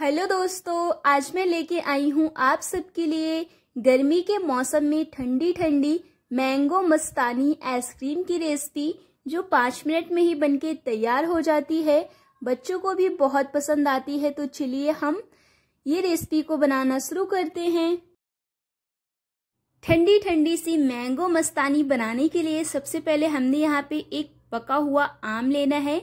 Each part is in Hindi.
हेलो दोस्तों आज मैं लेके आई हूँ आप सबके लिए गर्मी के मौसम में ठंडी ठंडी मैंगो मस्तानी आइसक्रीम की रेसिपी जो पाँच मिनट में ही बनके तैयार हो जाती है बच्चों को भी बहुत पसंद आती है तो चलिए हम ये रेसिपी को बनाना शुरू करते हैं ठंडी ठंडी सी मैंगो मस्तानी बनाने के लिए सबसे पहले हमने यहाँ पे एक पका हुआ आम लेना है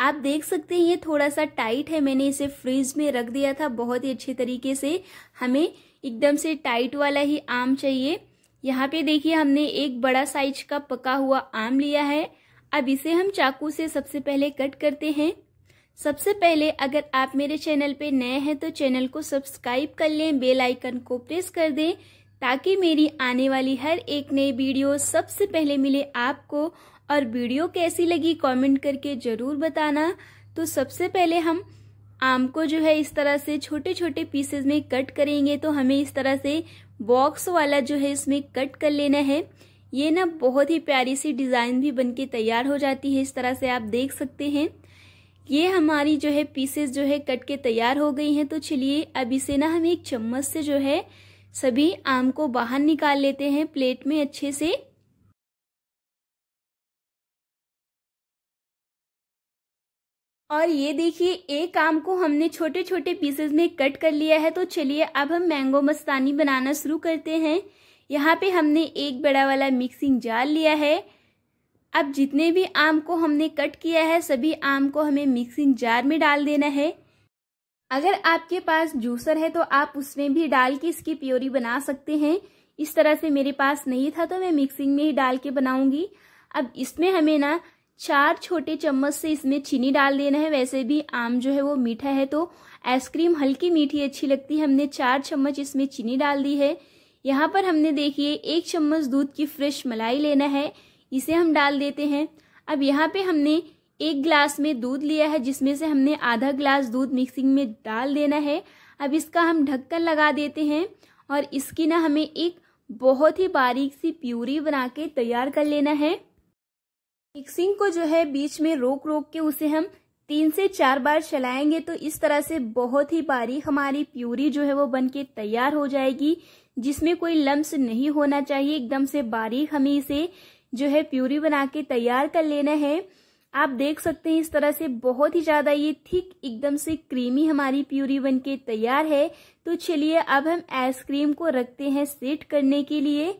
आप देख सकते हैं ये थोड़ा सा टाइट है मैंने इसे फ्रीज में रख दिया था बहुत ही अच्छे तरीके से हमें एकदम से टाइट वाला ही आम चाहिए यहाँ पे देखिए हमने एक बड़ा साइज का पका हुआ आम लिया है अब इसे हम चाकू से सबसे पहले कट करते हैं सबसे पहले अगर आप मेरे चैनल पे नए हैं तो चैनल को सब्सक्राइब कर लें बेल आइकन को प्रेस कर दें ताकि मेरी आने वाली हर एक नई वीडियो सबसे पहले मिले आपको और वीडियो कैसी लगी कमेंट करके ज़रूर बताना तो सबसे पहले हम आम को जो है इस तरह से छोटे छोटे पीसेज में कट करेंगे तो हमें इस तरह से बॉक्स वाला जो है इसमें कट कर लेना है ये ना बहुत ही प्यारी सी डिज़ाइन भी बनके तैयार हो जाती है इस तरह से आप देख सकते हैं ये हमारी जो है पीसेस जो है कट के तैयार हो गई हैं तो चलिए अब इसे ना हम एक चम्मच से जो है सभी आम को बाहर निकाल लेते हैं प्लेट में अच्छे से और ये देखिए एक आम को हमने छोटे छोटे पीसेस में कट कर लिया है तो चलिए अब हम मैंगो मस्तानी बनाना शुरू करते हैं यहाँ पे हमने एक बड़ा वाला मिक्सिंग जार लिया है अब जितने भी आम को हमने कट किया है सभी आम को हमें मिक्सिंग जार में डाल देना है अगर आपके पास जूसर है तो आप उसमें भी डाल के इसकी प्योरी बना सकते हैं इस तरह से मेरे पास नहीं था तो मैं मिक्सिंग में ही डाल के बनाऊंगी अब इसमें हमें ना चार छोटे चम्मच से इसमें चीनी डाल देना है वैसे भी आम जो है वो मीठा है तो आइसक्रीम हल्की मीठी अच्छी लगती है हमने चार चम्मच इसमें चीनी डाल दी है यहाँ पर हमने देखिए एक चम्मच दूध की फ्रेश मलाई लेना है इसे हम डाल देते हैं अब यहाँ पे हमने एक ग्लास में दूध लिया है जिसमें से हमने आधा ग्लास दूध मिक्सिंग में डाल देना है अब इसका हम ढक्कन लगा देते हैं और इसकी ना हमें एक बहुत ही बारीक सी प्यूरी बना के तैयार कर लेना है मिक्सिंग को जो है बीच में रोक रोक के उसे हम तीन से चार बार चलाएंगे तो इस तरह से बहुत ही बारीक हमारी प्यूरी जो है वो बनके तैयार हो जाएगी जिसमें कोई लम्स नहीं होना चाहिए एकदम से बारीक हमें इसे जो है प्यूरी बना के तैयार कर लेना है आप देख सकते हैं इस तरह से बहुत ही ज्यादा ये थिक एकदम से क्रीमी हमारी प्यूरी बनके तैयार है तो चलिए अब हम आइसक्रीम को रखते हैं सेट करने के लिए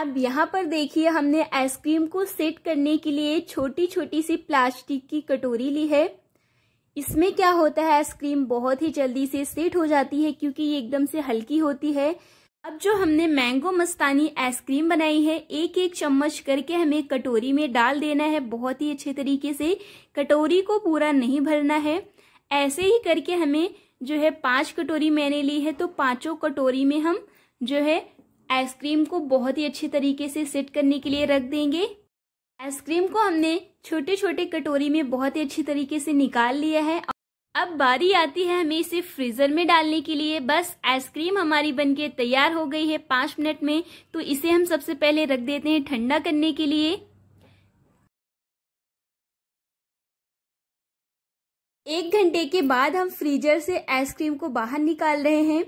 अब यहाँ पर देखिए हमने आइसक्रीम को सेट करने के लिए छोटी छोटी सी प्लास्टिक की कटोरी ली है इसमें क्या होता है आइसक्रीम बहुत ही जल्दी से सेट हो जाती है क्योंकि ये एकदम से हल्की होती है अब जो हमने मैंगो मस्तानी आइसक्रीम बनाई है एक एक चम्मच करके हमें कटोरी में डाल देना है बहुत ही अच्छे तरीके से कटोरी को पूरा नहीं भरना है ऐसे ही करके हमें जो है पांच कटोरी मैंने ली है तो पांचों कटोरी में हम जो है आइसक्रीम को बहुत ही अच्छे तरीके से सेट करने के लिए रख देंगे आइसक्रीम को हमने छोटे छोटे कटोरी में बहुत ही अच्छे तरीके से निकाल लिया है अब बारी आती है हमें इसे फ्रीजर में डालने के लिए बस आइसक्रीम हमारी बनके तैयार हो गई है पांच मिनट में तो इसे हम सबसे पहले रख देते हैं ठंडा करने के लिए एक घंटे के बाद हम फ्रीजर से आइसक्रीम को बाहर निकाल रहे हैं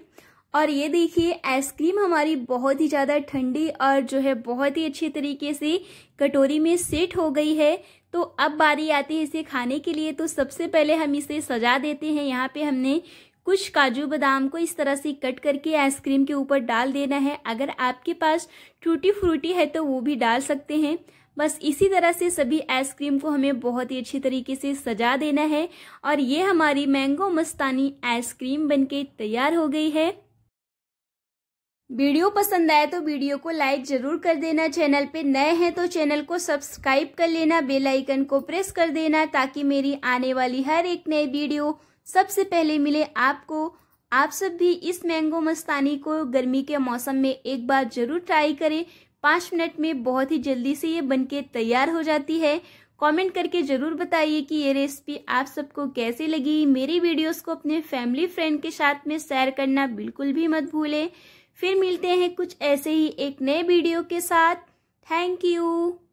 और ये देखिए आइसक्रीम हमारी बहुत ही ज़्यादा ठंडी और जो है बहुत ही अच्छे तरीके से कटोरी में सेट हो गई है तो अब बारी आती है इसे खाने के लिए तो सबसे पहले हम इसे सजा देते हैं यहाँ पे हमने कुछ काजू बादाम को इस तरह से कट करके आइसक्रीम के ऊपर डाल देना है अगर आपके पास टूटी फ्रूटी है तो वो भी डाल सकते हैं बस इसी तरह से सभी आइसक्रीम को हमें बहुत ही अच्छी तरीके से सजा देना है और ये हमारी मैंगो मस्तानी आइसक्रीम बनके तैयार हो गई है वीडियो पसंद आए तो वीडियो को लाइक जरूर कर देना चैनल पे नए हैं तो चैनल को सब्सक्राइब कर लेना बेल आइकन को प्रेस कर देना ताकि मेरी आने वाली हर एक नई वीडियो सबसे पहले मिले आपको आप सब भी इस मैंगो मस्तानी को गर्मी के मौसम में एक बार जरूर ट्राई करें पाँच मिनट में बहुत ही जल्दी से ये बन तैयार हो जाती है कमेंट करके ज़रूर बताइए कि ये रेसिपी आप सबको कैसी लगी मेरी वीडियोस को अपने फैमिली फ्रेंड के साथ में शेयर करना बिल्कुल भी मत भूलें फिर मिलते हैं कुछ ऐसे ही एक नए वीडियो के साथ थैंक यू